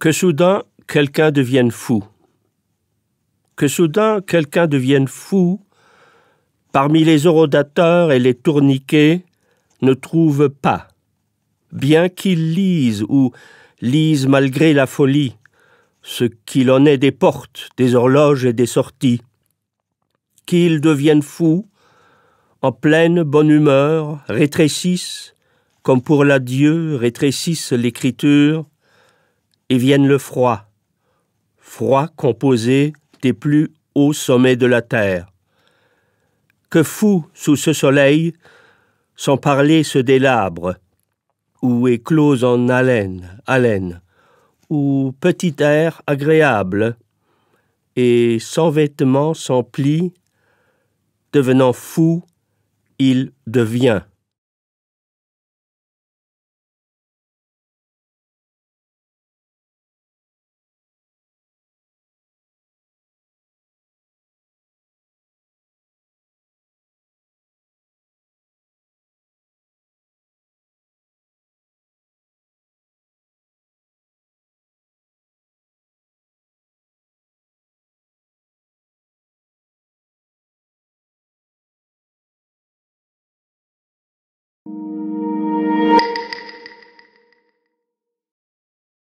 Que soudain, quelqu'un devienne fou. Que soudain, quelqu'un devienne fou, parmi les orodateurs et les tourniquets, ne trouve pas, bien qu'il lise ou lise malgré la folie, ce qu'il en est des portes, des horloges et des sorties, qu'il devienne fou, en pleine bonne humeur, rétrécisse, comme pour l'adieu rétrécissent l'écriture et viennent le froid, froid composé des plus hauts sommets de la terre. Que fou sous ce soleil, sans parler se délabre, ou éclose en haleine, haleine, ou petit air agréable, et sans vêtements, sans plis, devenant fou, il devient.